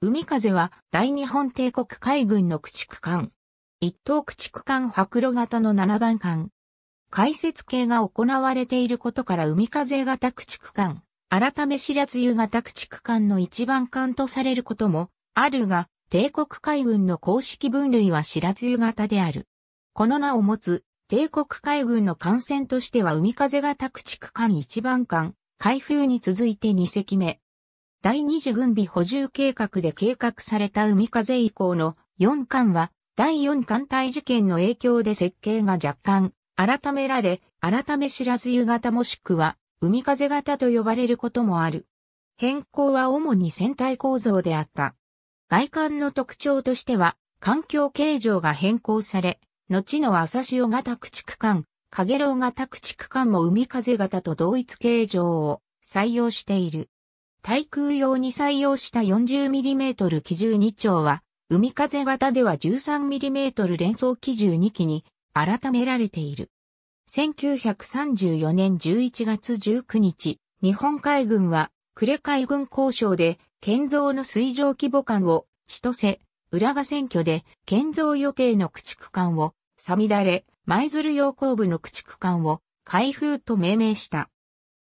海風は大日本帝国海軍の駆逐艦。一等駆逐艦白露型の7番艦。解説形が行われていることから海風型駆逐艦、改め白露型駆逐艦の一番艦とされることもあるが、帝国海軍の公式分類は白露型である。この名を持つ帝国海軍の艦船としては海風型駆逐艦一番艦、海風に続いて二隻目。第二次軍備補充計画で計画された海風以降の4巻は、第4艦隊事件の影響で設計が若干改められ、改め知らず湯型もしくは海風型と呼ばれることもある。変更は主に船体構造であった。外観の特徴としては、環境形状が変更され、後の浅潮型駆逐艦、影楼型駆逐艦も海風型と同一形状を採用している。対空用に採用した 40mm 機銃2丁は、海風型では 13mm 連装機銃2機に改められている。1934年11月19日、日本海軍は、呉海軍交渉で、建造の水上規模艦を、千歳、浦賀選挙で、建造予定の駆逐艦を、さみだれ、舞鶴洋行部の駆逐艦を、開封と命名した。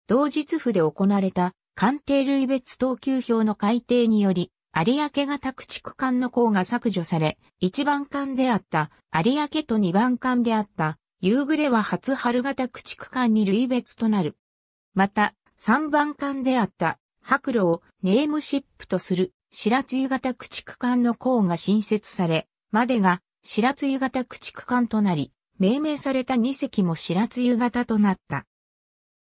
同日府で行われた官邸類別等級表の改定により、有明型駆逐艦の項が削除され、1番艦であった有明と2番艦であった夕暮れは初春型駆逐艦に類別となる。また、3番艦であった白露をネームシップとする白露型駆逐艦の項が新設され、までが白露型駆逐艦となり、命名された2隻も白露型となった。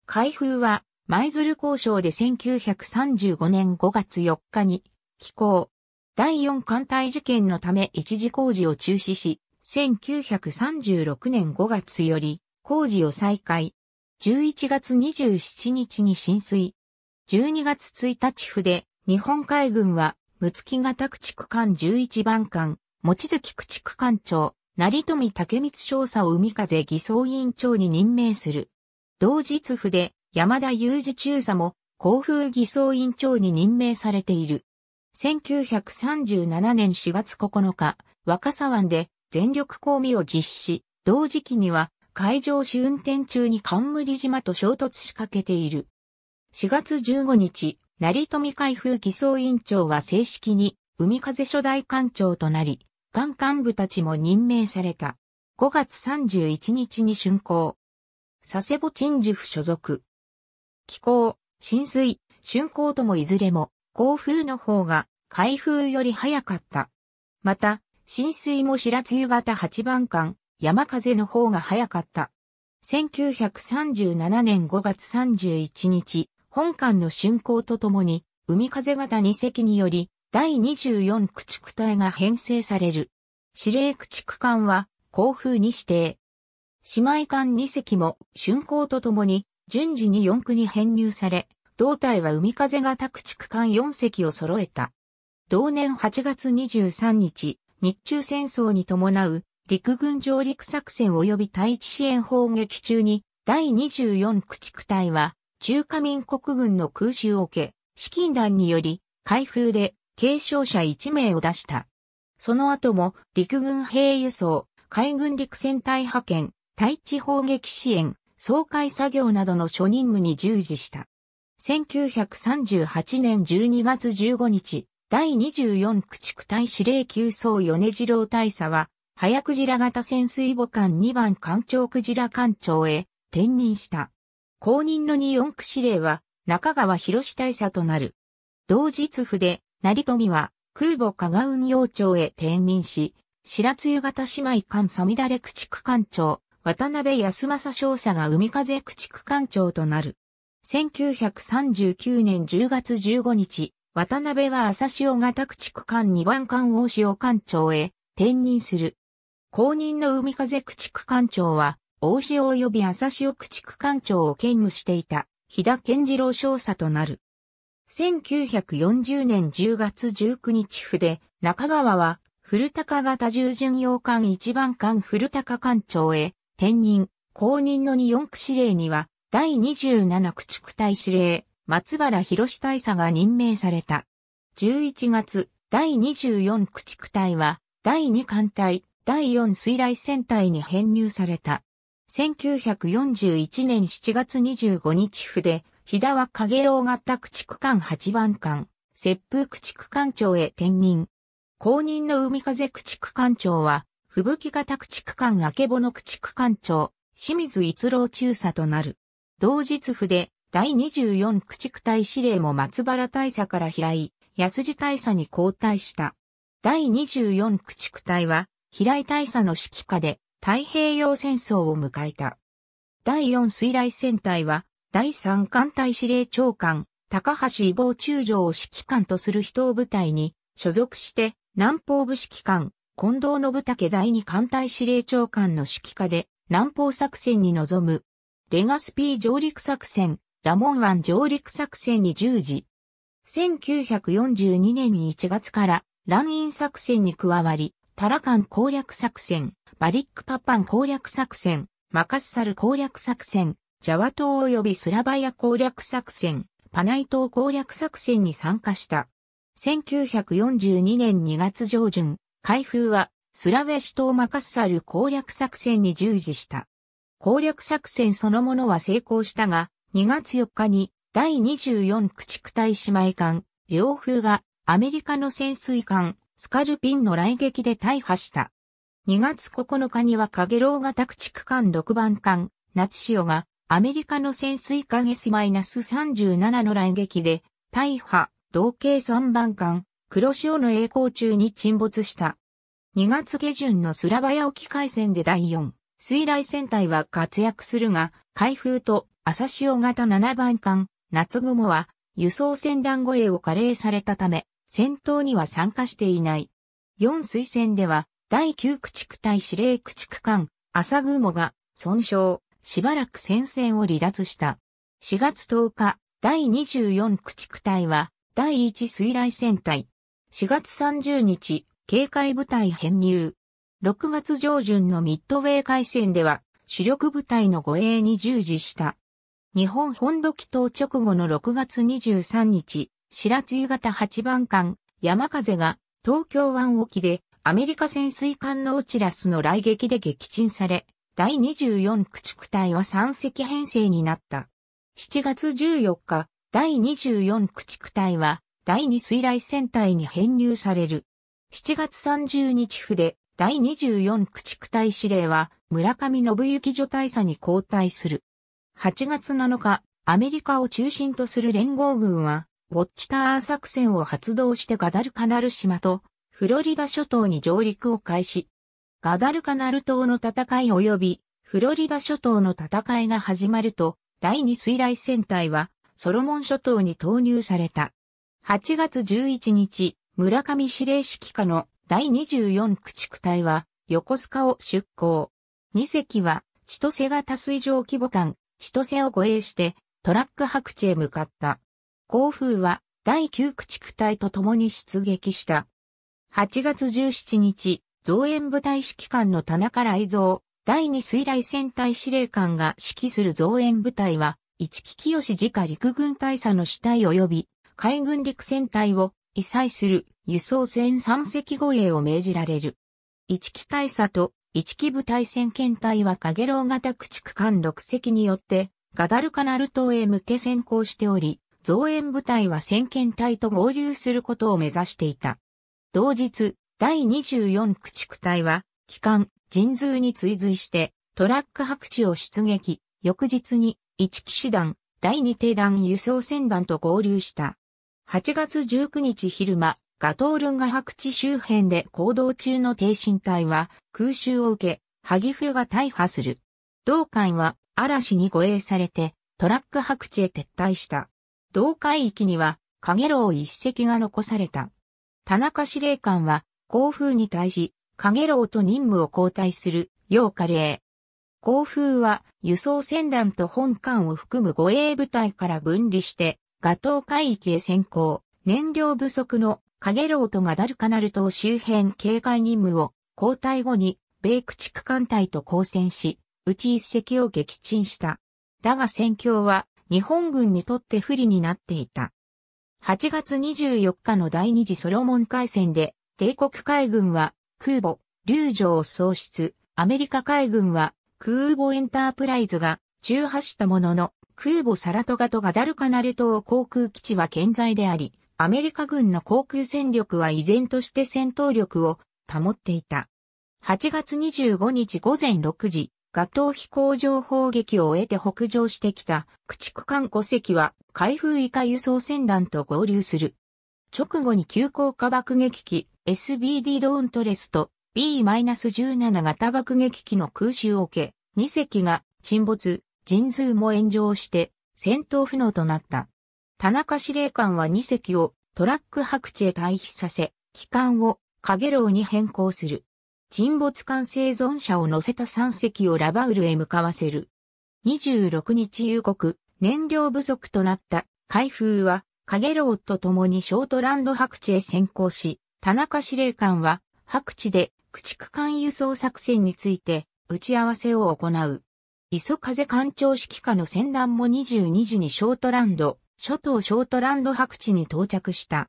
開封は舞鶴交渉で1935年5月4日に、寄港。第4艦隊事件のため一時工事を中止し、1936年5月より工事を再開。11月27日に浸水。12月1日で日本海軍は、六月型駆逐艦11番艦、持月駆逐艦長、成富武光少佐を海風偽装委員長に任命する。同日で、山田裕二中佐も、航空偽装委員長に任命されている。1937年4月9日、若狭湾で全力公務を実施、同時期には海上市運転中に冠島と衝突しかけている。4月15日、成富海風偽装委員長は正式に海風初代艦長となり、艦幹部たちも任命された。5月31日に竣工。佐世保鎮守府所属。気候、浸水、春光ともいずれも、降風の方が、開風より早かった。また、浸水も白露型8番間、山風の方が早かった。1937年5月31日、本館の春光とともに、海風型2隻により、第24駆逐隊が編成される。司令駆逐艦は、航風に指定。姉妹艦2隻も春光とともに順次に四区に編入され、同隊は海風が宅地区間4隻を揃えた。同年8月23日、日中戦争に伴う陸軍上陸作戦及び対地支援砲撃中に第24駆逐隊は中華民国軍の空襲を受け、資金団により開封で軽傷者1名を出した。その後も陸軍兵輸送、海軍陸戦隊派遣、対地砲撃支援、総会作業などの諸任務に従事した。1938年12月15日、第24駆逐隊司令級総米次郎大佐は、早クジラ型潜水母艦2番艦長クジラ艦長へ転任した。後任の2四区司令は中川博士大佐となる。同日府で成富は空母加賀運用長へ転任し、白露型姉妹艦サミダレ駆逐艦長、渡辺康政少佐が海風駆逐艦長となる。1939年10月15日、渡辺は朝潮型駆逐艦2番艦大潮艦長へ転任する。後任の海風駆逐艦長は、大潮及び朝潮駆逐艦長を兼務していた、日田健次郎少佐となる。1940年10月19日府で、中川は、古高型従巡洋艦1番艦古高艦長へ転任、公認の2、4区司令には、第27駆逐隊司令、松原博大佐が任命された。11月、第24駆逐隊は、第2艦隊、第4水雷戦隊に編入された。1941年7月25日府で、日田は影楼型駆逐艦8番艦、切風駆逐艦長へ転任。公認の海風駆逐艦長は、吹雪型駆逐艦あけぼの駆逐艦長、清水逸郎中佐となる。同日府で、第24駆逐隊司令も松原大佐から平井、安次大佐に交代した。第24駆逐隊は、平井大佐の指揮下で、太平洋戦争を迎えた。第4水雷戦隊は、第3艦隊司令長官、高橋伊坊中将を指揮官とする人を部隊に所属して、南方部指揮官、近藤信武第二艦隊司令長官の指揮下で南方作戦に臨む。レガスピー上陸作戦、ラモン湾上陸作戦に従事。1942年1月から乱ン作戦に加わり、タラカン攻略作戦、バリックパパン攻略作戦、マカッサル攻略作戦、ジャワ島及びスラバヤ攻略作戦、パナイ島攻略作戦に参加した。1942年2月上旬、海風はスラウェシ島マカッサル攻略作戦に従事した。攻略作戦そのものは成功したが、2月4日に第24駆逐隊姉妹艦、両風がアメリカの潜水艦、スカルピンの来撃で大破した。2月9日にはカゲロウ型駆逐艦6番艦、夏潮がアメリカの潜水艦 S-37 の来撃で大破、同型3番艦、黒潮の栄光中に沈没した。2月下旬のスラバヤ沖海戦で第4、水雷戦隊は活躍するが、海風と朝潮型7番艦、夏雲は輸送船団護衛を加齢されたため、戦闘には参加していない。4水戦では、第9駆逐隊司令駆逐艦、朝雲が損傷、しばらく戦線を離脱した。4月10日、第24駆逐隊は、第1水雷戦隊、4月30日、警戒部隊編入。6月上旬のミッドウェー海戦では、主力部隊の護衛に従事した。日本本土祈祷直後の6月23日、白津型方8番艦、山風が東京湾沖でアメリカ潜水艦のオチラスの来撃で撃沈され、第24駆逐隊は3隻編成になった。7月14日、第24駆逐隊は第2水雷戦隊に編入される。7月30日府で第24駆逐隊司令は、村上信行助大佐に交代する。8月7日、アメリカを中心とする連合軍は、ウォッチター作戦を発動してガダルカナル島と、フロリダ諸島に上陸を開始。ガダルカナル島の戦い及び、フロリダ諸島の戦いが始まると、第2水雷戦隊は、ソロモン諸島に投入された。8月11日、村上指令指揮下の第24駆逐隊は横須賀を出港。2隻は千歳型水上規模艦、千歳を護衛してトラック白地へ向かった。航風は第9駆逐隊と共に出撃した。8月17日、増援部隊指揮官の田中雷蔵、第2水雷戦隊司令官が指揮する増援部隊は、市木清次下陸軍大佐の主体及び海軍陸戦隊を遺彩する輸送船3隻護衛を命じられる。一機大佐と一機部隊戦艦隊はカゲロウ型駆逐艦6隻によってガダルカナル島へ向け先行しており、増援部隊は先艦隊と合流することを目指していた。同日、第24駆逐隊は、機関、神通に追随して、トラック白地を出撃、翌日に、一機師団、第二艇団輸送船団と合流した。8月19日昼間、ガトールンガ白地周辺で行動中の挺身隊は空襲を受け、ハギフが大破する。同艦は嵐に護衛されてトラック白地へ撤退した。同海域にはカゲロウ一隻が残された。田中司令官は航風に対しカゲロウと任務を交代する要加令。航風は輸送船団と本艦を含む護衛部隊から分離してガトー海域へ先行、燃料不足のカゲロートがダルカナル島周辺警戒任務を交代後に米駆逐艦隊と交戦し、うち一隻を撃沈した。だが戦況は日本軍にとって不利になっていた。8月24日の第二次ソロモン海戦で、帝国海軍は空母、竜城を喪失、アメリカ海軍は空母エンタープライズが中破したものの、空母サラトガとガダルカナル島航空基地は健在であり、アメリカ軍の航空戦力は依然として戦闘力を保っていた。8月25日午前6時、ガトー飛行場砲撃を終えて北上してきた駆逐艦5隻は海風以下輸送船団と合流する。直後に急降下爆撃機 SBD ドーントレスと B-17 型爆撃機の空襲を受け、2隻が沈没、神通も炎上して戦闘不能となった。田中司令官は2隻をトラック白地へ退避させ、機関を影楼に変更する。沈没艦生存者を乗せた3隻をラバウルへ向かわせる。26日夕刻、燃料不足となった海風は、影楼と共にショートランド白地へ先行し、田中司令官は白地で駆逐艦輸送作戦について打ち合わせを行う。磯風艦長指揮下の船団も22時にショートランド、諸島ショートランド白地に到着した。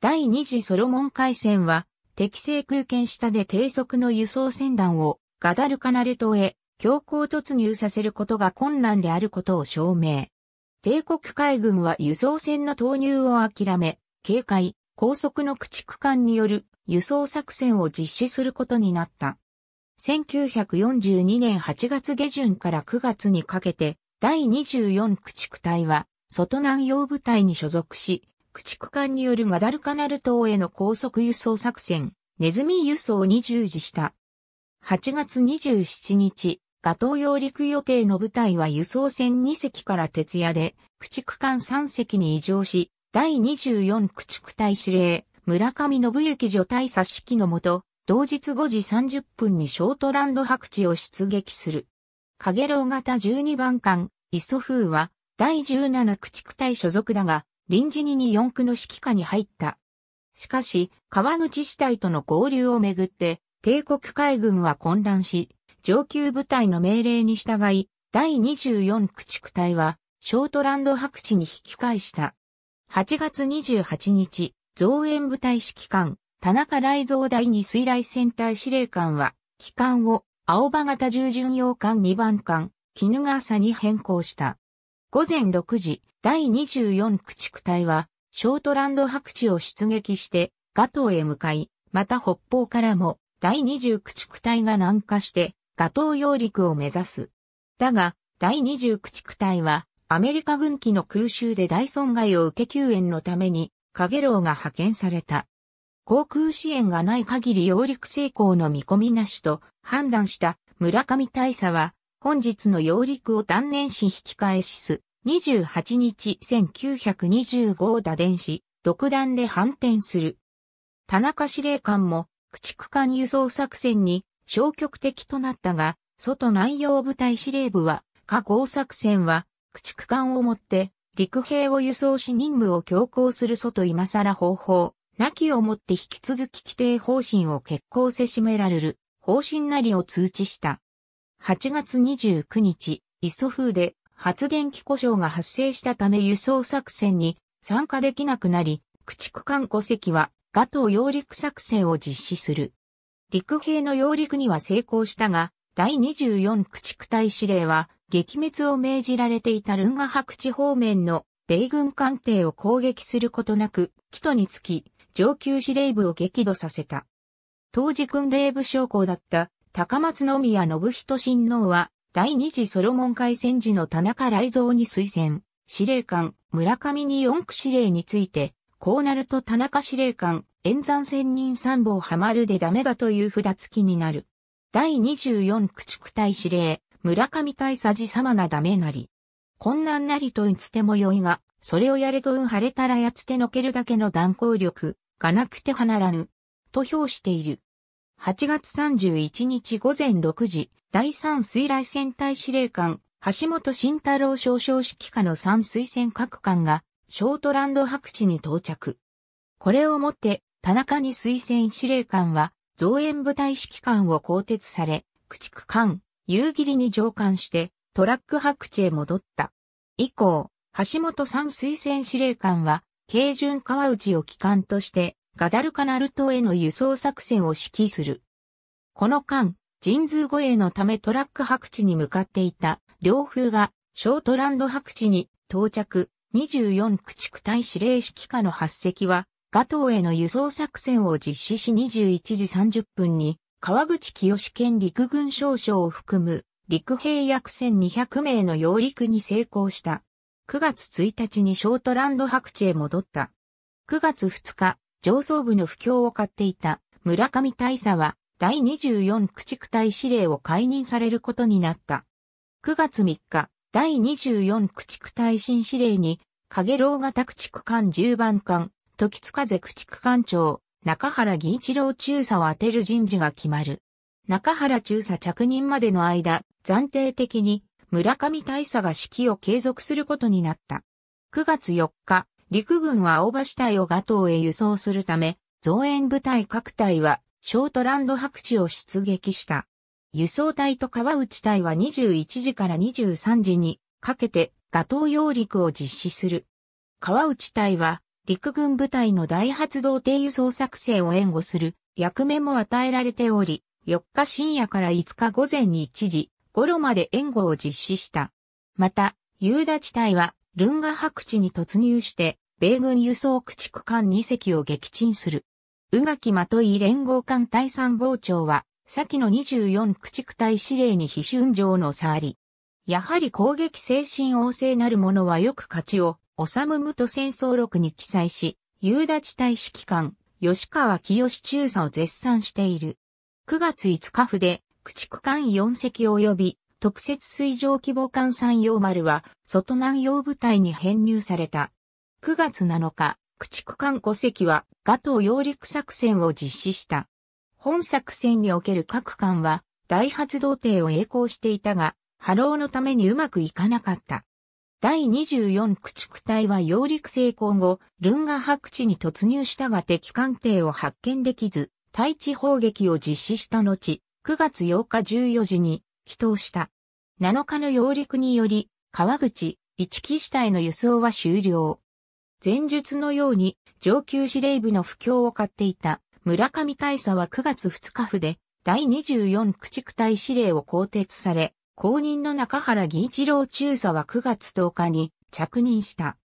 第2次ソロモン海戦は、適正空圏下で低速の輸送船団をガダルカナル島へ強行突入させることが困難であることを証明。帝国海軍は輸送船の投入を諦め、警戒、高速の駆逐艦による輸送作戦を実施することになった。1942年8月下旬から9月にかけて、第24駆逐隊は、外南洋部隊に所属し、駆逐艦によるマダルカナル島への高速輸送作戦、ネズミ輸送に従事した。8月27日、ガトー揚陸予定の部隊は輸送船2隻から徹夜で、駆逐艦3隻に移乗し、第24駆逐隊司令、村上信之助隊佐指のもと、同日5時30分にショートランド白地を出撃する。カゲロウ型12番艦、イソフーは、第17駆逐隊所属だが、臨時2に4区の指揮下に入った。しかし、川口市隊との合流をめぐって、帝国海軍は混乱し、上級部隊の命令に従い、第24駆逐隊は、ショートランド白地に引き返した。8月28日、増援部隊指揮官、田中雷蔵第二水雷戦隊司令官は、機関を青葉型従巡洋艦2番艦、絹川に変更した。午前6時、第24駆逐隊は、ショートランド白地を出撃して、ガトーへ向かい、また北方からも、第20駆逐隊が南下して、ガトー揚陸を目指す。だが、第20駆逐隊は、アメリカ軍機の空襲で大損害を受け救援のために、カゲロウが派遣された。航空支援がない限り揚陸成功の見込みなしと判断した村上大佐は、本日の揚陸を断念し引き返しす、28日1925を打電し、独断で反転する。田中司令官も、駆逐艦輸送作戦に消極的となったが、外内洋部隊司令部は、下工作戦は、駆逐艦をもって、陸兵を輸送し任務を強行する外今更方法、なきをもって引き続き規定方針を決行せしめられる方針なりを通知した。8月29日、磯風で発電機故障が発生したため輸送作戦に参加できなくなり、駆逐艦戸籍はガトー揚陸作戦を実施する。陸兵の揚陸には成功したが、第24駆逐隊司令は撃滅を命じられていたルンガ白地方面の米軍艦艇を攻撃することなく、帰途につき、上級司令部を激怒させた。当時訓令部将校だった高松宮信人親王は第二次ソロモン海戦時の田中雷蔵に推薦、司令官村上に四区司令について、こうなると田中司令官、演山専人参謀ハマるでダメだという札付きになる。第24駆逐隊司令、村上大佐治様なダメなり。こんなんなりといつてもよいが、それをやれとうん晴れたらやつてのけるだけの断行力、がなくてはならぬ、と評している。8月31日午前6時、第3水雷戦隊司令官、橋本慎太郎少将指揮下の3水戦各艦が、ショートランド白地に到着。これをもって、田中に水戦司令官は、増援部隊指揮官を更迭され、駆逐艦、夕霧に上艦して、トラック白地へ戻った。以降、橋本三水戦司令官は、軽巡川内を機関として、ガダルカナル島への輸送作戦を指揮する。この間、人数護衛のためトラック白地に向かっていた、両風が、ショートランド白地に到着、24駆逐隊司令指揮下の8隻は、ガ島への輸送作戦を実施し21時30分に、川口清県陸軍少将を含む、陸兵約1200名の揚陸に成功した。9月1日にショートランド白地へ戻った。9月2日、上層部の不況を買っていた村上大佐は第24駆逐隊司令を解任されることになった。9月3日、第24駆逐隊新司令に、影楼型駆逐艦10番艦、時津風駆逐艦長、中原義一郎中佐を当てる人事が決まる。中原中佐着任までの間、暫定的に村上大佐が指揮を継続することになった。9月4日、陸軍は青葉市隊をガトーへ輸送するため、増援部隊各隊はショートランド白地を出撃した。輸送隊と川内隊は21時から23時にかけてガトー揚陸を実施する。川内隊は陸軍部隊の大発動艇輸送作戦を援護する役目も与えられており、4日深夜から5日午前1時、頃まで援護を実施した。また、ユーダ地帯はルンガ白地に突入して、米軍輸送駆逐艦2隻を撃沈する。宇垣まとい連合艦隊参謀長は、先の24駆逐隊司令に非春状の差あり。やはり攻撃精神旺盛なる者はよく勝ちを、治む無と戦争録に記載し、ダ地隊指揮官、吉川清中佐を絶賛している。9月5日府で、駆逐艦4隻及び特設水上規模艦三洋丸は外南洋部隊に編入された。9月7日、駆逐艦5隻はガトー揚陸作戦を実施した。本作戦における各艦は大発動艇を栄光していたが、波浪のためにうまくいかなかった。第24駆逐隊は揚陸成功後、ルンガ白地に突入したが敵艦艇を発見できず、対地砲撃を実施した後、9月8日14時に帰投した。7日の揚陸により、川口、一木下への輸送は終了。前述のように上級司令部の不況を買っていた村上大佐は9月2日府で第24駆逐隊司令を更迭され、後任の中原義一郎中佐は9月10日に着任した。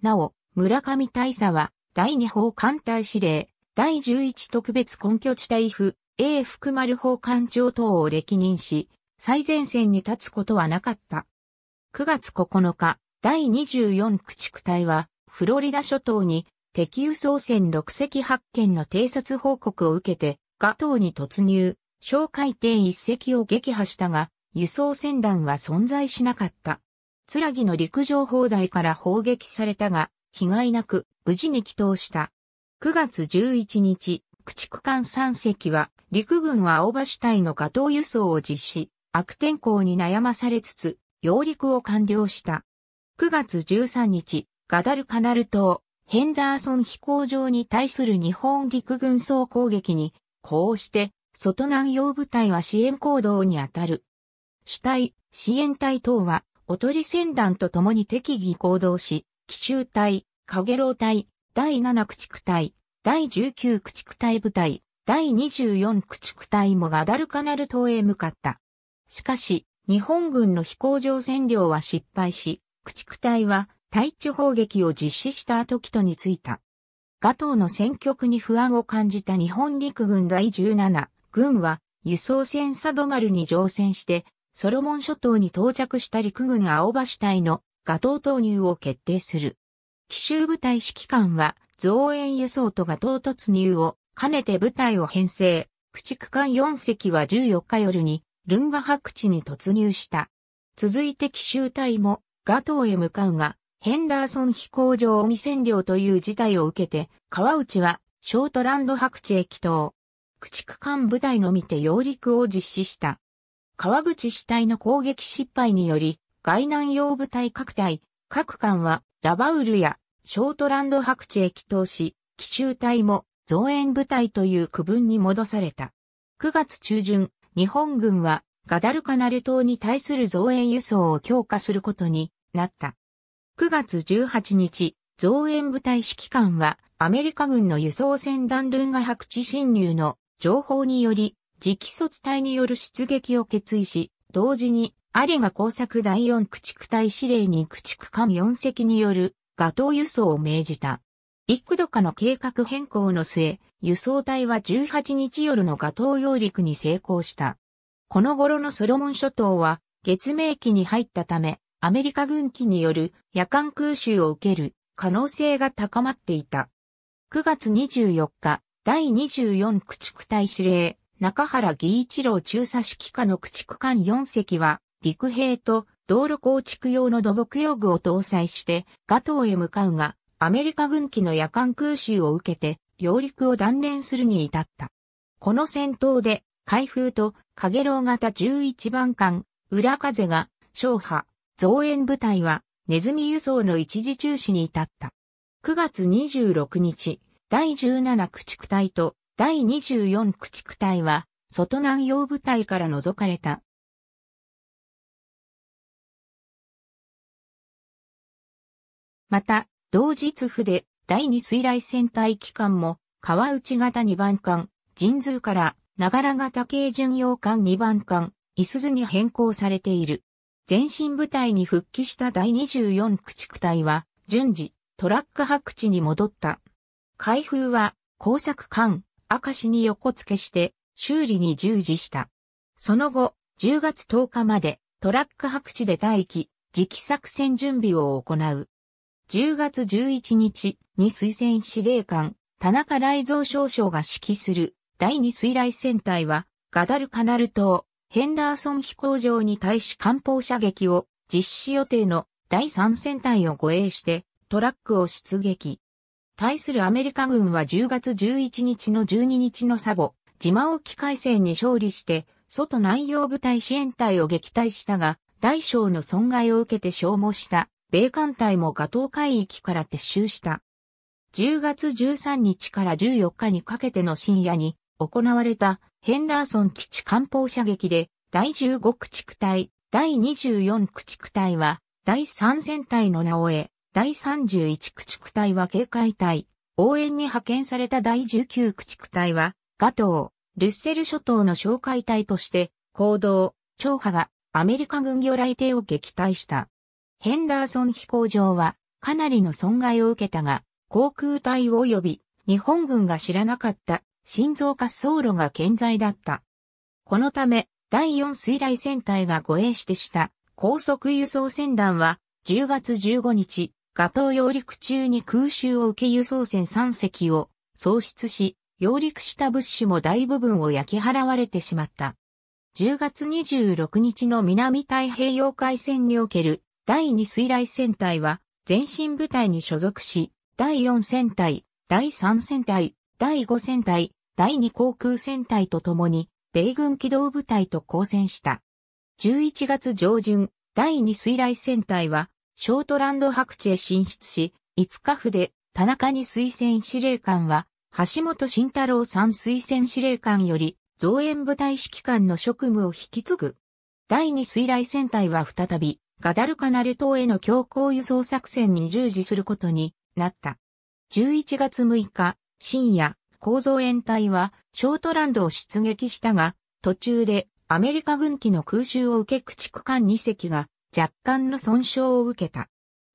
なお、村上大佐は第2砲艦隊司令、第11特別根拠地帯府 A 福丸法官長等を歴任し、最前線に立つことはなかった。9月9日、第24駆逐隊は、フロリダ諸島に敵輸送船6隻発見の偵察報告を受けて、ガ島に突入、小海底1隻を撃破したが、輸送船団は存在しなかった。つらぎの陸上砲台から砲撃されたが、被害なく、無事に帰投した。9月11日、駆逐艦3隻は、陸軍は青葉主体の下等輸送を実施、悪天候に悩まされつつ、揚陸を完了した。9月13日、ガダルカナル島、ヘンダーソン飛行場に対する日本陸軍総攻撃に、こうして、外南洋部隊は支援行動にあたる。主体、支援隊等は、おとり船団と共に適宜行動し、奇襲隊、カゲロウ隊、第7駆逐隊、第19駆逐隊部隊、第24駆逐隊もガダルカナル島へ向かった。しかし、日本軍の飛行場占領は失敗し、駆逐隊は対地砲撃を実施した後キとに着いた。ガトーの戦局に不安を感じた日本陸軍第17軍は輸送船サドマルに乗船して、ソロモン諸島に到着した陸軍青橋隊のガトー投入を決定する。奇襲部隊指揮官は増援輸送とガトー突入をかねて部隊を編成、駆逐艦4隻は14日夜に、ルンガ白地に突入した。続いて奇襲隊も、ガトーへ向かうが、ヘンダーソン飛行場を未占領という事態を受けて、川内は、ショートランド白地へ帰島。駆逐艦部隊のみて揚陸を実施した。川口主体の攻撃失敗により、外南洋部隊各隊、各艦は、ラバウルや、ショートランド白地へ帰島し、奇襲隊も、増援部隊という区分に戻された。9月中旬、日本軍はガダルカナル島に対する増援輸送を強化することになった。9月18日、増援部隊指揮官はアメリカ軍の輸送船弾ルンガ白地侵入の情報により、直卒隊による出撃を決意し、同時に、アリが工作第4駆逐隊司令に駆逐艦4隻によるガトー輸送を命じた。幾度かの計画変更の末、輸送隊は18日夜のガトー揚陸に成功した。この頃のソロモン諸島は月明期に入ったため、アメリカ軍機による夜間空襲を受ける可能性が高まっていた。9月24日、第24駆逐隊司令、中原義一郎中佐指揮下の駆逐艦4隻は、陸兵と道路構築用の土木用具を搭載して、ガトーへ向かうが、アメリカ軍機の夜間空襲を受けて、揚陸を断念するに至った。この戦闘で、海風とカゲロウ型11番艦、裏風が、小破、増援部隊は、ネズミ輸送の一時中止に至った。9月26日、第17駆逐隊と第24駆逐隊は、外南洋部隊から除かれた。また、同日で第二水雷戦隊機関も、川内型2番艦、神通から、長良型軽巡洋艦2番艦、伊すゞに変更されている。前進部隊に復帰した第24駆逐隊は、順次、トラック泊地に戻った。開封は、工作艦、明石に横付けして、修理に従事した。その後、10月10日まで、トラック泊地で待機、次期作戦準備を行う。10月11日に推薦司令官、田中雷蔵少将が指揮する第2水雷戦隊は、ガダルカナル島、ヘンダーソン飛行場に対し艦砲射撃を実施予定の第3戦隊を護衛してトラックを出撃。対するアメリカ軍は10月11日の12日のサボ、島沖海戦に勝利して、外南洋部隊支援隊を撃退したが、大小の損害を受けて消耗した米艦隊もガトー海域から撤収した。10月13日から14日にかけての深夜に行われたヘンダーソン基地艦砲射撃で第15駆逐隊、第24駆逐隊は第3戦隊の名を得、第31駆逐隊は警戒隊、応援に派遣された第19駆逐隊はガトー、ルッセル諸島の哨戒隊として行動、長波がアメリカ軍魚雷艇を撃退した。ヘンダーソン飛行場はかなりの損害を受けたが、航空隊及び日本軍が知らなかった心臓滑走路が健在だった。このため、第4水雷戦隊が護衛してした高速輸送船団は10月15日、ガトー揚陸中に空襲を受け輸送船3隻を喪失し、揚陸した物資も大部分を焼き払われてしまった。10月26日の南太平洋海戦における第2水雷戦隊は、前身部隊に所属し、第4戦隊、第3戦隊、第5戦隊、第2航空戦隊と共に、米軍機動部隊と交戦した。11月上旬、第2水雷戦隊は、ショートランド白地へ進出し、5日府で、田中に推薦司令官は、橋本慎太郎さん推薦司令官より、増援部隊指揮官の職務を引き継ぐ。第2水雷戦隊は再び、ガダルカナル島への強行輸送作戦に従事することになった。11月6日、深夜、構造円隊はショートランドを出撃したが、途中でアメリカ軍機の空襲を受け駆逐艦2隻が若干の損傷を受けた。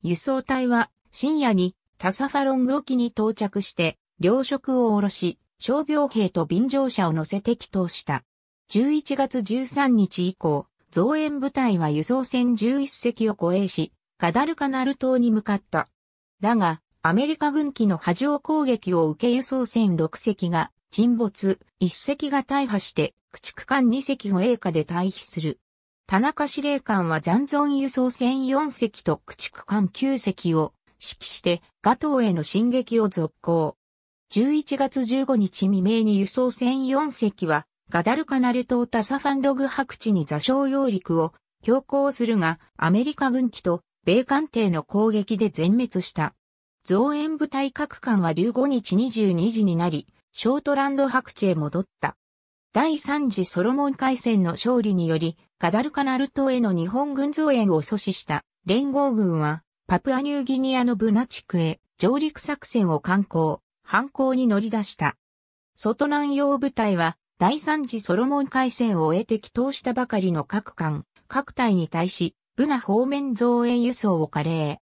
輸送隊は深夜にタサファロング沖に到着して糧食を下ろし、傷病兵と便乗者を乗せて帰投した。11月13日以降、増援部隊は輸送船11隻を護衛し、ガダルカナル島に向かった。だが、アメリカ軍機の波状攻撃を受け輸送船6隻が沈没、1隻が大破して、駆逐艦2隻を栄下で退避する。田中司令官は残存輸送船4隻と駆逐艦9隻を指揮して、ガトーへの進撃を続行。11月15日未明に輸送船4隻はガダルカナル島タサファンログ白地に座礁揚陸を強行するが、アメリカ軍機と米艦艇の攻撃で全滅した。増援部隊各艦は15日22時になり、ショートランド白地へ戻った。第3次ソロモン海戦の勝利により、ガダルカナル島への日本軍増援を阻止した連合軍は、パプアニューギニアのブナ地区へ上陸作戦を観光、反抗に乗り出した。外南洋部隊は第三次ソロモン海戦を終えて祈祷したばかりの各艦、各隊に対し、ブナ方面増援輸送を加齢。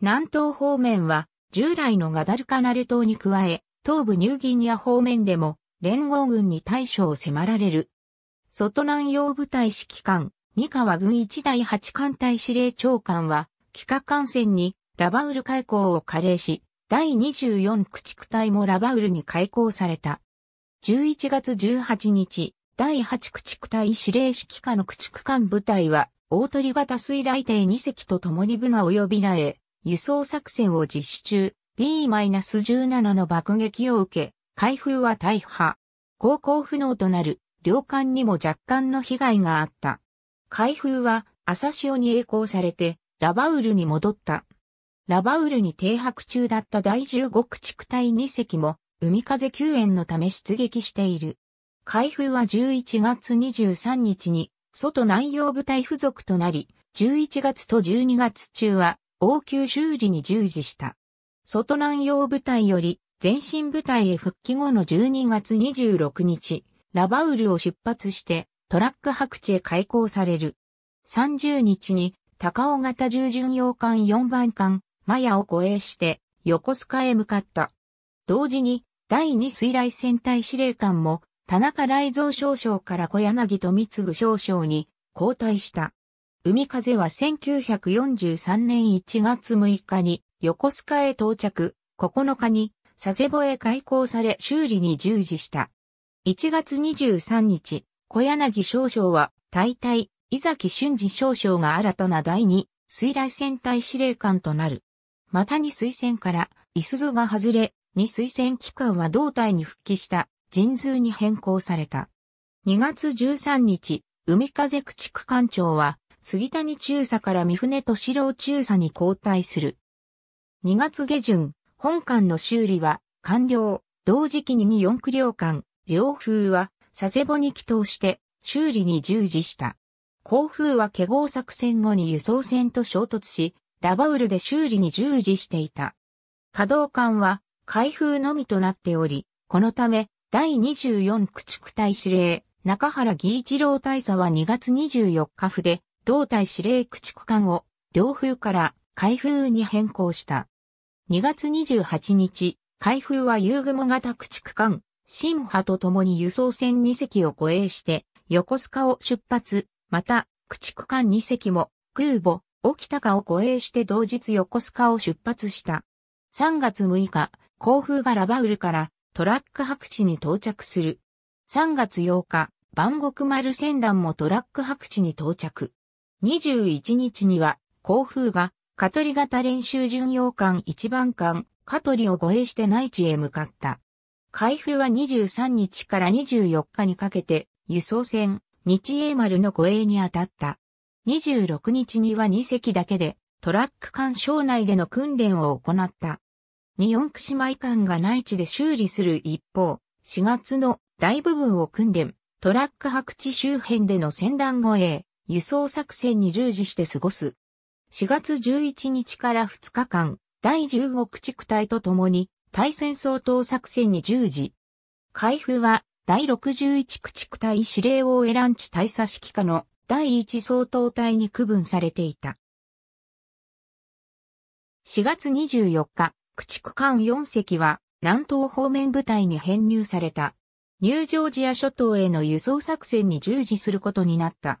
南東方面は、従来のガダルカナル島に加え、東部ニューギニア方面でも、連合軍に対処を迫られる。外南洋部隊指揮官、三河軍一第八艦隊司令長官は、帰化艦船にラバウル開港を加齢し、第24駆逐隊もラバウルに開港された。11月18日、第8駆逐隊司令指揮下の駆逐艦部隊は、大鳥型水雷艇2隻と共に部が及びなへ、輸送作戦を実施中、B-17 の爆撃を受け、開封は大破。航行不能となる、両艦にも若干の被害があった。開封は、朝潮に栄光されて、ラバウルに戻った。ラバウルに停泊中だった第15駆逐隊2隻も、海風救援のため出撃している。開封は11月23日に、外南洋部隊付属となり、11月と12月中は、応急修理に従事した。外南洋部隊より、前進部隊へ復帰後の12月26日、ラバウルを出発して、トラック白地へ開港される。30日に、高尾型従巡洋艦4番艦、マヤを護衛して、横須賀へ向かった。同時に、第二水雷戦隊司令官も、田中雷蔵少将から小柳と三次少将に交代した。海風は1943年1月6日に横須賀へ到着、9日に佐世保へ開港され修理に従事した。1月23日、小柳少将は大隊、伊崎俊二少将が新たな第二水雷戦隊司令官となる。またに推薦から、伊鈴が外れ、に推薦機関は胴体に復帰した神数に変更された。2月13日、海風駆逐艦長は、杉谷中佐から三船敏郎中佐に交代する。2月下旬、本艦の修理は完了。同時期に4区両艦、両風は佐世保に帰投して修理に従事した。甲風は化合作戦後に輸送船と衝突し、ラバウルで修理に従事していた。稼働艦は開封のみとなっており、このため、第24駆逐隊司令、中原義一郎大佐は2月24日府で、同隊司令駆逐艦を、両風から開封に変更した。2月28日、開封は遊雲型駆逐艦、新派と共に輸送船2隻を護衛して、横須賀を出発、また、駆逐艦2隻も、空母、沖高を護衛して同日横須賀を出発した。3月6日、甲府がラバウルからトラック白地に到着する。3月8日、万国丸船団もトラック白地に到着。21日には、甲府が、カトリ型練習巡洋艦1番艦、カトリを護衛して内地へ向かった。開封は23日から24日にかけて、輸送船、日英丸の護衛に当たった。26日には2隻だけで、トラック艦省内での訓練を行った。に四駆姉妹間が内地で修理する一方、4月の大部分を訓練、トラック白地周辺での戦団護衛、輸送作戦に従事して過ごす。4月11日から2日間、第15駆逐隊と共に、対戦相当作戦に従事。開封は、第61駆逐隊司令王エランチ大佐指揮下の第1相当隊に区分されていた。4月24日、駆逐艦4隻は南東方面部隊に編入された。ニュージョージア諸島への輸送作戦に従事することになった。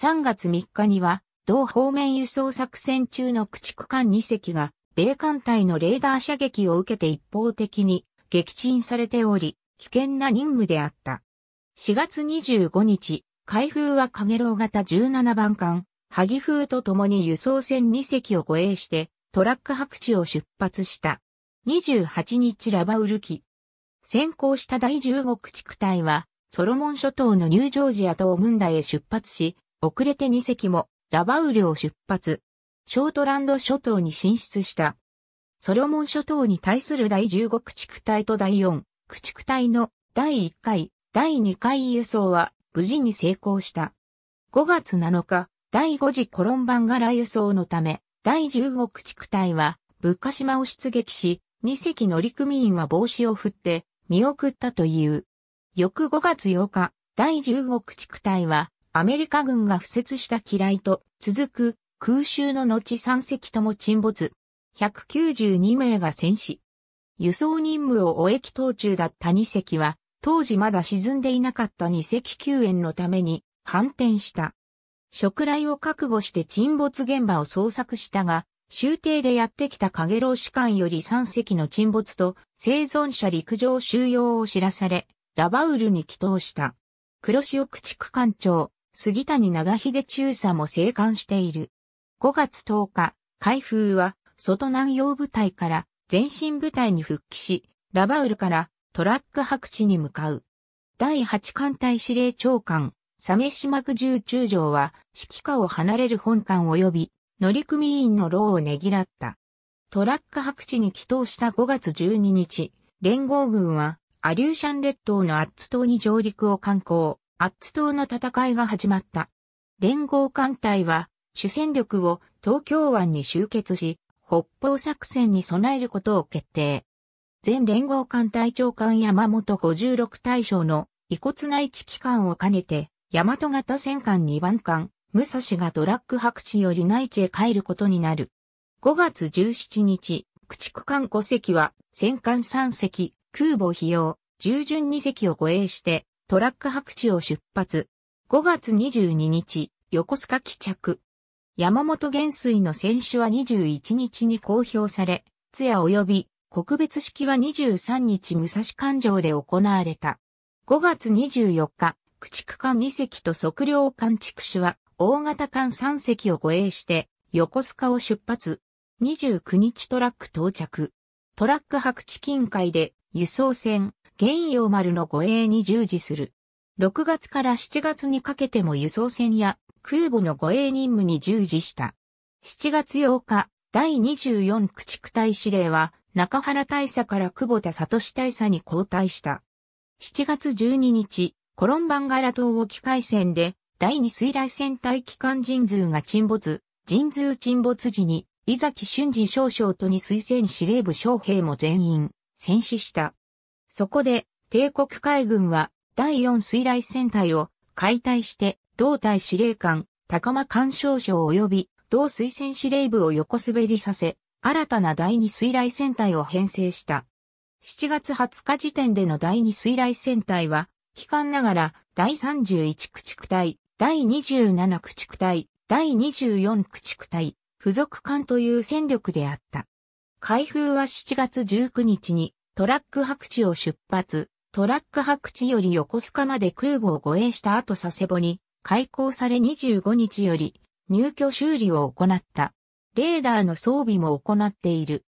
3月3日には、同方面輸送作戦中の駆逐艦2隻が、米艦隊のレーダー射撃を受けて一方的に撃沈されており、危険な任務であった。4月25日、海風はカゲロウ型17番艦、ハギ風と共に輸送船2隻を護衛して、トラック白地を出発した。28日ラバウル機。先行した第15駆逐隊は、ソロモン諸島のニュージョージア島ムンダへ出発し、遅れて2隻もラバウルを出発。ショートランド諸島に進出した。ソロモン諸島に対する第15駆逐隊と第4駆逐隊の第1回、第2回輸送は無事に成功した。5月7日、第5次コロンバンガラ輸送のため、第15駆逐隊は、物価島を出撃し、2隻乗組員は帽子を振って、見送ったという。翌5月8日、第15駆逐隊は、アメリカ軍が付設した機雷と続く空襲の後3隻とも沈没。192名が戦死。輸送任務を終え当途中だった2隻は、当時まだ沈んでいなかった2隻救援のために反転した。食雷を覚悟して沈没現場を捜索したが、終艇でやってきた影老士官より3隻の沈没と生存者陸上収容を知らされ、ラバウルに帰投した。黒潮駆逐艦長、杉谷長秀中佐も生還している。5月10日、海風は外南洋部隊から前進部隊に復帰し、ラバウルからトラック白地に向かう。第8艦隊司令長官、サメ島ク十中将は、指揮下を離れる本館及び、乗組員の労をねぎらった。トラック白地に帰投した5月12日、連合軍は、アリューシャン列島のアッツ島に上陸を観光、アッツ島の戦いが始まった。連合艦隊は、主戦力を東京湾に集結し、北方作戦に備えることを決定。全連合艦隊長官山本56大将の遺骨内地機関を兼ねて、大和型戦艦2番艦、武蔵がドラッグ白地より内地へ帰ることになる。5月17日、駆逐艦5隻は、戦艦3隻、空母費用、従順2隻を護衛して、トラック白地を出発。5月22日、横須賀帰着。山本元帥の選手は21日に公表され、通夜及び国別式は23日武蔵環状で行われた。5月24日、駆逐艦2隻と測量艦築手は、大型艦3隻を護衛して、横須賀を出発。29日トラック到着。トラック白地近海で、輸送船、原陽丸の護衛に従事する。6月から7月にかけても輸送船や空母の護衛任務に従事した。7月8日、第24駆逐隊司令は、中原大佐から久保田聡大佐に交代した。7月12日、コロンバンガラ島沖海戦で第二水雷戦隊機関人数が沈没、人数沈没時に、伊崎俊二少将と二水戦司令部将兵も全員、戦死した。そこで、帝国海軍は、第四水雷戦隊を解体して、同隊司令官、高間干渉省及び、同水戦司令部を横滑りさせ、新たな第二水雷戦隊を編成した。7月20日時点での第二水雷戦隊は、期間ながら、第31駆逐隊、第27駆逐隊、第24駆逐隊、付属艦という戦力であった。開封は7月19日に、トラック白地を出発、トラック白地より横須賀まで空母を護衛した後佐世保に、開港され25日より、入居修理を行った。レーダーの装備も行っている。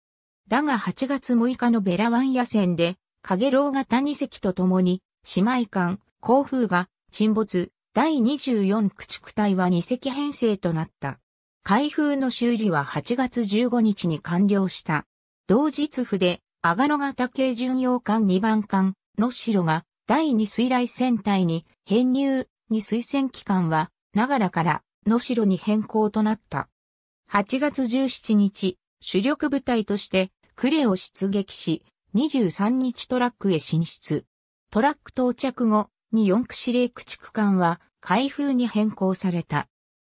だが8月6日のベラワン夜戦で、影楼型2隻と共に姉妹艦、航風が沈没、第24駆逐隊は2隻編成となった。開封の修理は8月15日に完了した。同日府で、阿賀野型軽巡洋艦2番艦、の城が、第2水雷戦隊に編入、に推薦機関は、長良から、の城に変更となった。8月17日、主力部隊として、クレを出撃し、23日トラックへ進出。トラック到着後に四駆司令駆逐艦は開封に変更された。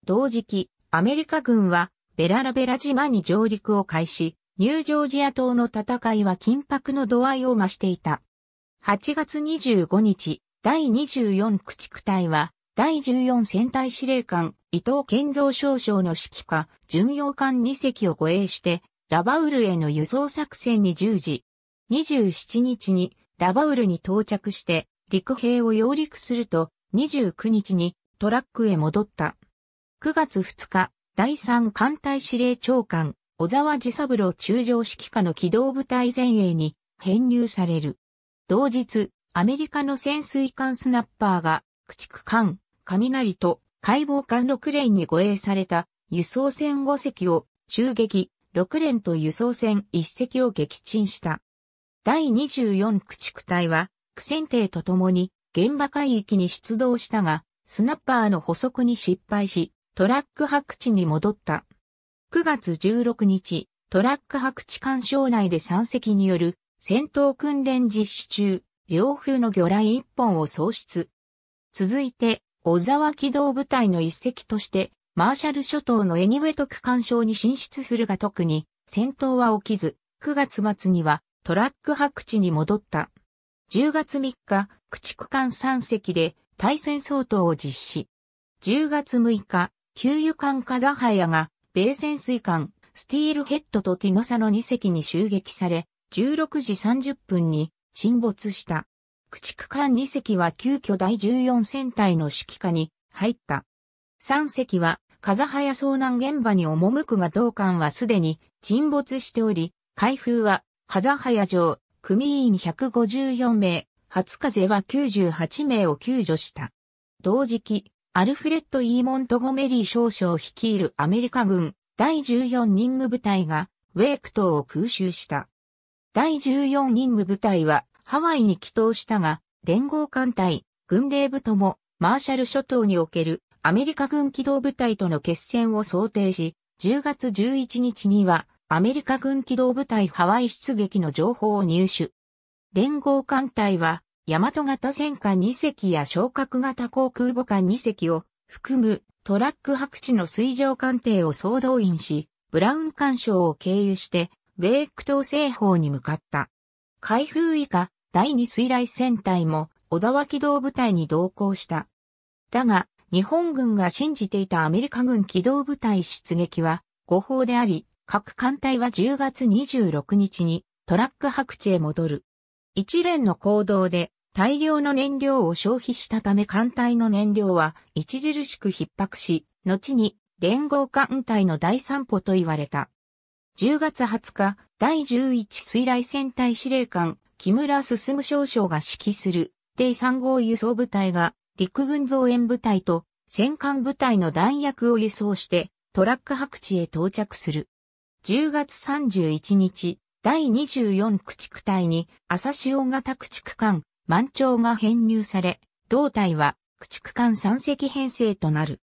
同時期、アメリカ軍はベララベラ島に上陸を開始、ニュージョージア島の戦いは緊迫の度合いを増していた。8月25日、第24駆逐隊は、第14戦隊司令官、伊藤健造少将の指揮下、巡洋艦2隻を護衛して、ラバウルへの輸送作戦に従事。27日に、ラバウルに到着して、陸兵を揚陸すると、29日にトラックへ戻った。9月2日、第3艦隊司令長官、小沢治三郎中将指揮下の機動部隊前衛に編入される。同日、アメリカの潜水艦スナッパーが、駆逐艦、雷と解剖艦6連に護衛された輸送船5隻を襲撃、6連と輸送船1隻を撃沈した。第24駆逐隊は、苦戦艇と共に現場海域に出動したが、スナッパーの捕捉に失敗し、トラック白地に戻った。9月16日、トラック白地干渉内で山積による戦闘訓練実施中、両風の魚雷1本を喪失。続いて、小沢機動部隊の一隻として、マーシャル諸島のエニウェト区干渉に進出するが特に、戦闘は起きず、9月末にはトラック白地に戻った。10月3日、駆逐艦3隻で対戦相当を実施。10月6日、給油艦カザハヤが、米潜水艦、スティールヘッドとティノサの2隻に襲撃され、16時30分に沈没した。駆逐艦2隻は急遽第14戦隊の指揮下に入った。3隻は、カザハヤ遭難現場に赴くが同艦はすでに沈没しており、海風はザハ早城、組員154名、初風は98名を救助した。同時期、アルフレッド・イー・モントゴメリー少将率いるアメリカ軍第14任務部隊がウェーク島を空襲した。第14任務部隊はハワイに帰投したが、連合艦隊、軍令部ともマーシャル諸島におけるアメリカ軍機動部隊との決戦を想定し、10月11日にはアメリカ軍機動部隊ハワイ出撃の情報を入手。連合艦隊は、大和型戦艦2隻や昇格型航空母艦2隻を含むトラック白地の水上艦艇を総動員し、ブラウン艦礁を経由して、米ク島西方に向かった。海風以下、第二水雷戦隊も小沢機動部隊に同行した。だが、日本軍が信じていたアメリカ軍機動部隊出撃は誤報であり、各艦隊は10月26日にトラック白地へ戻る。一連の行動で大量の燃料を消費したため艦隊の燃料は著しく逼迫し、後に連合艦隊の第三歩と言われた。10月20日、第11水雷戦隊司令官、木村進少将が指揮する、第3号輸送部隊が、陸軍増援部隊と、戦艦部隊の弾薬を輸送して、トラック白地へ到着する。10月31日、第24駆逐隊に朝潮型駆逐艦満潮が編入され、同隊は駆逐艦3隻編成となる。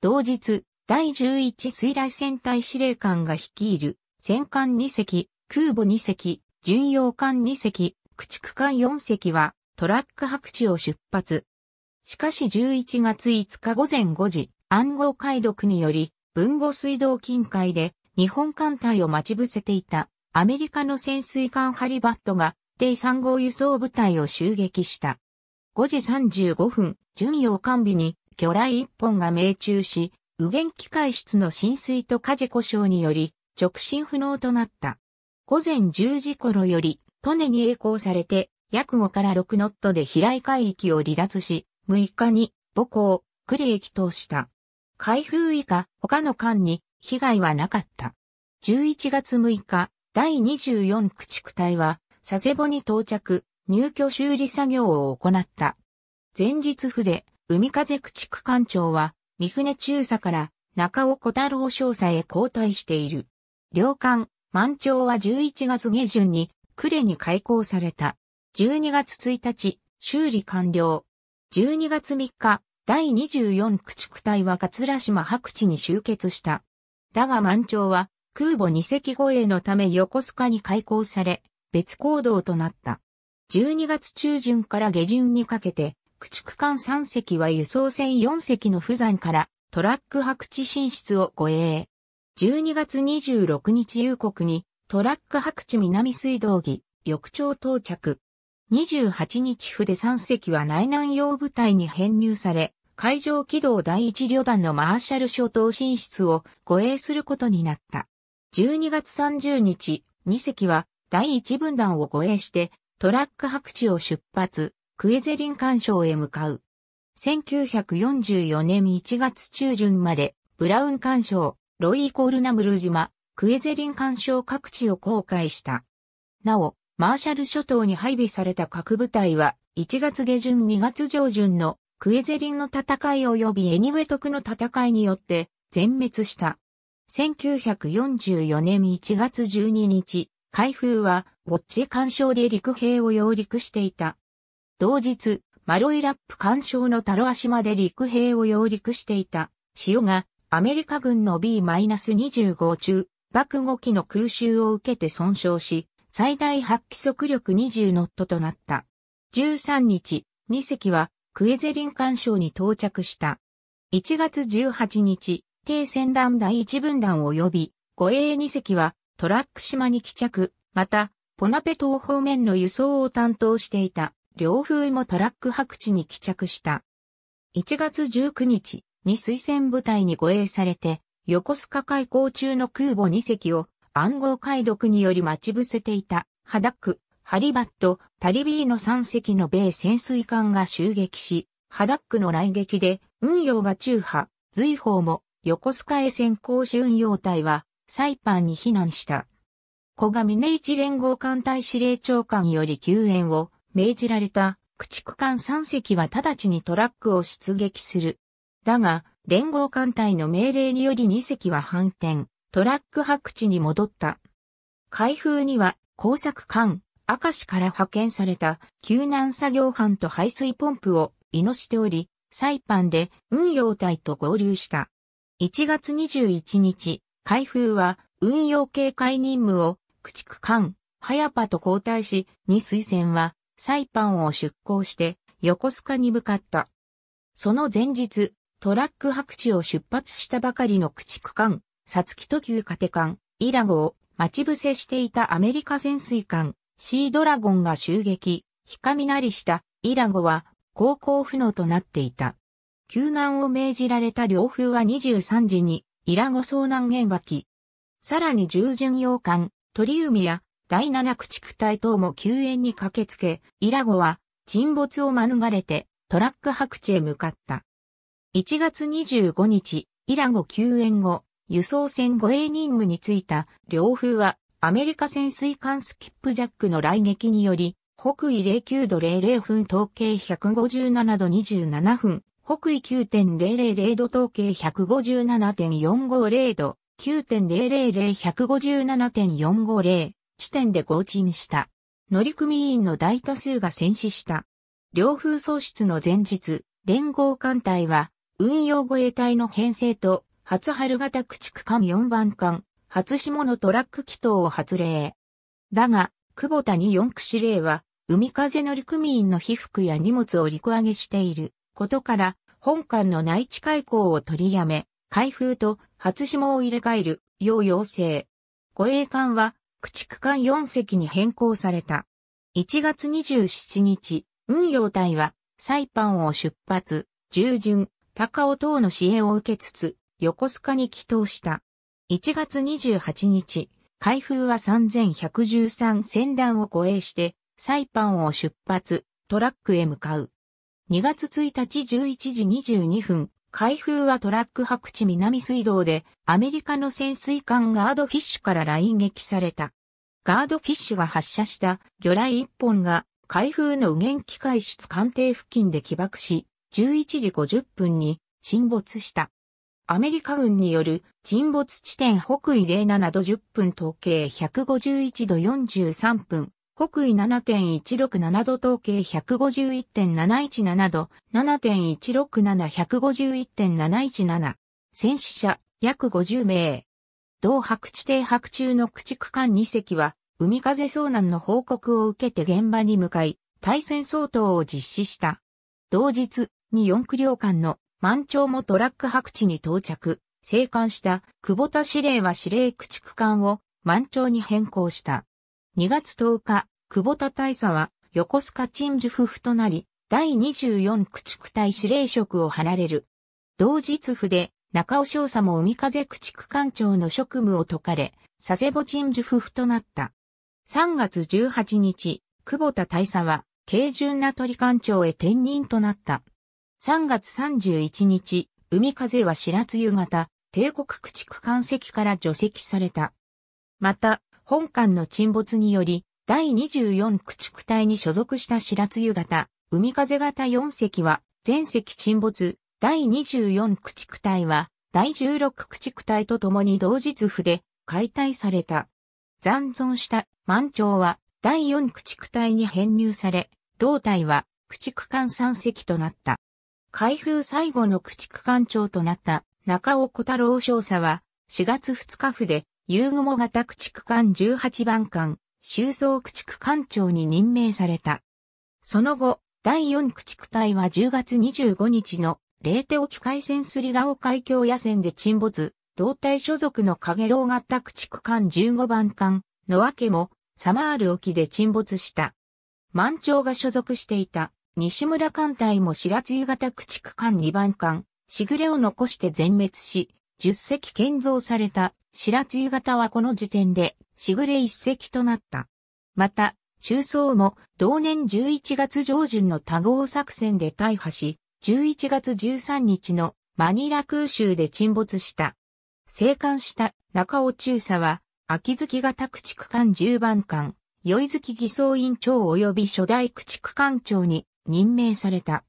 同日、第11水雷戦隊司令官が率いる戦艦2隻、空母2隻、巡洋艦2隻、駆逐艦4隻はトラック白地を出発。しかし11月5日午前5時、暗号解読により、文後水道近海で日本艦隊を待ち伏せていたアメリカの潜水艦ハリバットが第3号輸送部隊を襲撃した。5時35分、巡洋艦尾に魚雷1本が命中し、右舷機械室の浸水と火事故障により直進不能となった。午前10時頃より、トネに栄光されて、約5から6ノットで飛来海域を離脱し、6日に母港、クレへ帰投した。海風以下、他の艦に被害はなかった。11月6日、第24駆逐隊は、佐世保に到着、入居修理作業を行った。前日筆、海風駆逐艦長は、三船中佐から中尾小太郎少佐へ交代している。両艦、満潮は11月下旬に、呉に開港された。12月1日、修理完了。12月3日、第24駆逐隊は桂島白地に集結した。だが満潮は空母2隻護衛のため横須賀に開港され、別行動となった。12月中旬から下旬にかけて、駆逐艦3隻は輸送船4隻の不山からトラック白地進出を護衛。12月26日夕刻にトラック白地南水道儀、緑町到着。28日筆で3隻は内南洋部隊に編入され、海上機動第一旅団のマーシャル諸島進出を護衛することになった。12月30日、2隻は第一分団を護衛して、トラック白地を出発、クエゼリン干渉へ向かう。1944年1月中旬まで、ブラウン干渉、ロイ・コールナムル島、クエゼリン干渉各地を公開した。なお、マーシャル諸島に配備された各部隊は、1月下旬2月上旬のクエゼリンの戦い及びエニウェトクの戦いによって全滅した。1944年1月12日、海風は、ウォッチ干渉で陸兵を揚陸していた。同日、マロイラップ干渉のタロア島で陸兵を揚陸していた。潮が、アメリカ軍の B-25 中、爆5機の空襲を受けて損傷し、最大発揮速力20ノットとなった。13日、2隻はクエゼリン干渉に到着した。1月18日、低船団第1分団及び護衛2隻はトラック島に帰着、また、ポナペ島方面の輸送を担当していた両風もトラック白地に帰着した。1月19日に推薦部隊に護衛されて、横須賀海溝中の空母2隻を暗号解読により待ち伏せていた、ハダック、ハリバット、タリビーの3隻の米潜水艦が襲撃し、ハダックの来撃で、運用が中波、随砲も、横須賀へ先行し運用隊は、サイパンに避難した。小上峰一連合艦隊司令長官より救援を命じられた駆逐艦3隻は直ちにトラックを出撃する。だが、連合艦隊の命令により2隻は反転、トラック白地に戻った。開封には工作艦、明石から派遣された救難作業班と排水ポンプを移動しており、サイパンで運用隊と合流した。1月21日、海風は運用警戒任務を駆逐艦、早パと交代し、二水船はサイパンを出港して横須賀に向かった。その前日、トラック白地を出発したばかりの駆逐艦、サツキと旧カテ艦、イラゴを待ち伏せしていたアメリカ潜水艦、シードラゴンが襲撃、ひかみなりしたイラゴは航行不能となっていた。救難を命じられた両風は23時にイラゴ遭難現機。さらに従順洋艦、鳥海や第七駆逐隊等も救援に駆けつけ、イラゴは沈没を免れてトラック白地へ向かった。1月25日、イラゴ救援後、輸送船護衛任務に就いた両風はアメリカ潜水艦スキップジャックの来撃により、北緯09度00分統計157度27分、北緯9.000度統計157.450度、9.000157.450地点で合沈した。乗組員の大多数が戦死した。両風喪失の前日、連合艦隊は、運用護衛隊の編成と、初春型駆逐艦4番艦、初下のトラック祈祷を発令。だが、久保谷四区司令は、海風乗組員の被服や荷物を陸揚げしていることから、本館の内地開港を取りやめ、開封と初下を入れ替える、要要請。護衛艦は、駆逐艦4隻に変更された。1月27日、運用隊は、サイパンを出発、従順、高尾等の支援を受けつつ、横須賀に帰投した。1月28日、海風は3113船団を護衛して、サイパンを出発、トラックへ向かう。2月1日11時22分、海風はトラック白地南水道で、アメリカの潜水艦ガードフィッシュからン撃された。ガードフィッシュが発射した魚雷1本が、海風の右舷機械室艦艇付近で起爆し、11時50分に沈没した。アメリカ軍による沈没地点北緯07度10分統計151度43分、北緯7.167度統計151.717度、7.167151.717。戦死者約50名。同白地底白中の駆逐艦2隻は、海風遭難の報告を受けて現場に向かい、対戦相当を実施した。同日、に4区領間の満潮もトラック白地に到着、生還した久保田司令は司令駆逐艦を満潮に変更した。2月10日、久保田大佐は横須賀鎮守府となり、第24駆逐隊司令職を離れる。同日府で中尾少佐も海風駆逐艦長の職務を解かれ、佐世保鎮守府となった。3月18日、久保田大佐は、軽順な鳥艦長へ転任となった。3月31日、海風は白津型、帝国駆逐艦隻から除籍された。また、本艦の沈没により、第24駆逐隊に所属した白津型、海風型4隻は、全隻沈没、第24駆逐隊は、第16駆逐隊と共に同日譜で解体された。残存した満潮は、第4駆逐隊に編入され、胴体は駆逐艦3隻となった。開封最後の駆逐艦長となった中尾小太郎少佐は、4月2日府で、遊雲型駆逐艦18番艦、収蔵駆逐艦長に任命された。その後、第4駆逐隊は10月25日の、レーテ沖海戦すりが海峡野戦で沈没、同体所属のカゲロウ型駆逐艦15番艦、のわけも、サマール沖で沈没した。満潮が所属していた西村艦隊も白露型駆逐艦2番艦、しぐれを残して全滅し、10隻建造された白露型はこの時点で、しぐれ1隻となった。また、中層も同年11月上旬の多号作戦で大破し、11月13日のマニラ空襲で沈没した。生還した中尾中佐は、秋月型駆逐艦10番艦、宵月偽装委員長及び初代駆逐艦長に任命された。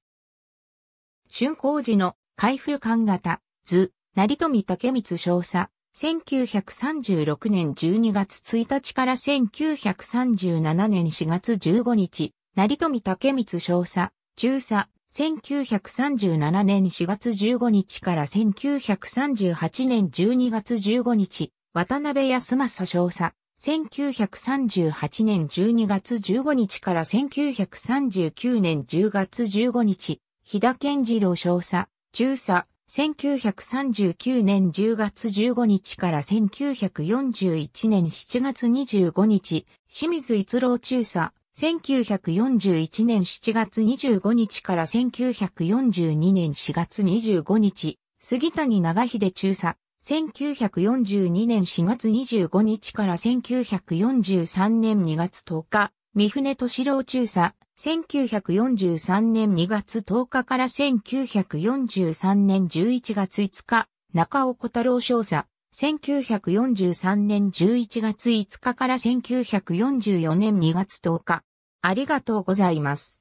春光寺の開封館型図、成富武光少佐、1936年12月1日から1937年4月15日、成富武光少佐、中佐、1937年4月15日から1938年12月15日、渡辺康政少佐、1938年12月15日から1939年10月15日、日田健次郎少佐、中佐、1939年10月15日から1941年7月25日、清水逸郎中佐、1941年7月25日から1942年4月25日、杉谷長秀中佐、1942年4月25日から1943年2月10日、三船敏郎中佐、1943年2月10日から1943年11月5日、中尾小太郎少佐、1943年11月5日から1944年2月10日。ありがとうございます。